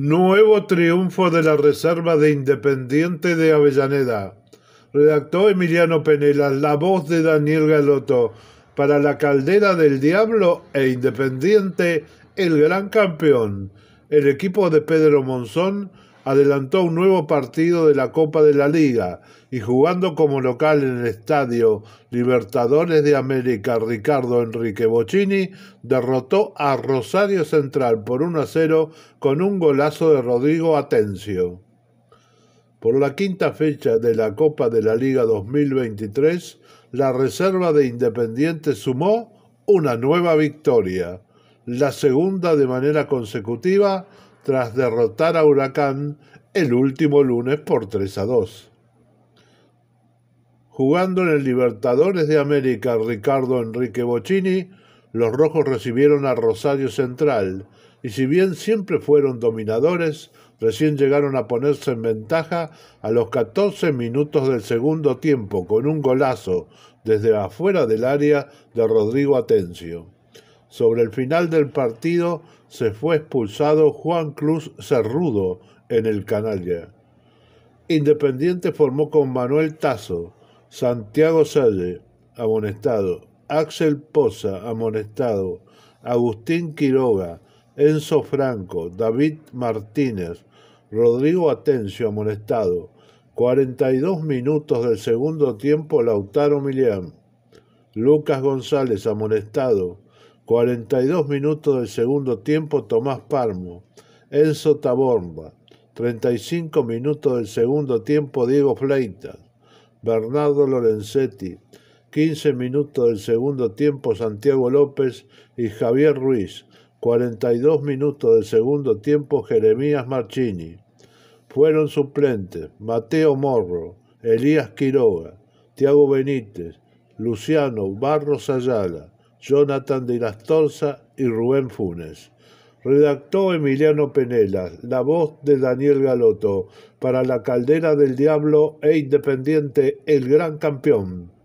Nuevo triunfo de la Reserva de Independiente de Avellaneda. Redactó Emiliano Penelas, la voz de Daniel Galoto para la Caldera del Diablo e Independiente, el gran campeón. El equipo de Pedro Monzón adelantó un nuevo partido de la Copa de la Liga y jugando como local en el estadio Libertadores de América Ricardo Enrique Bocini, derrotó a Rosario Central por 1 a 0 con un golazo de Rodrigo Atencio. Por la quinta fecha de la Copa de la Liga 2023, la reserva de Independiente sumó una nueva victoria, la segunda de manera consecutiva tras derrotar a Huracán el último lunes por 3 a 2. Jugando en el Libertadores de América Ricardo Enrique Bocini, los rojos recibieron a Rosario Central y si bien siempre fueron dominadores, recién llegaron a ponerse en ventaja a los 14 minutos del segundo tiempo con un golazo desde afuera del área de Rodrigo Atencio. Sobre el final del partido se fue expulsado Juan Cruz Cerrudo en el canalla. Independiente formó con Manuel Tazo, Santiago Salle, amonestado, Axel Poza, amonestado, Agustín Quiroga, Enzo Franco, David Martínez, Rodrigo Atencio, amonestado, 42 minutos del segundo tiempo Lautaro Millán, Lucas González, amonestado, 42 minutos del segundo tiempo Tomás Palmo, Enzo Taborba, 35 minutos del segundo tiempo Diego Fleitas, Bernardo Lorenzetti, 15 minutos del segundo tiempo Santiago López y Javier Ruiz, 42 minutos del segundo tiempo Jeremías Marchini. Fueron suplentes Mateo Morro, Elías Quiroga, Tiago Benítez, Luciano Barros Ayala, Jonathan de Torza y Rubén Funes. Redactó Emiliano Penelas, la voz de Daniel Galoto, para La Caldera del Diablo e Independiente, el gran campeón.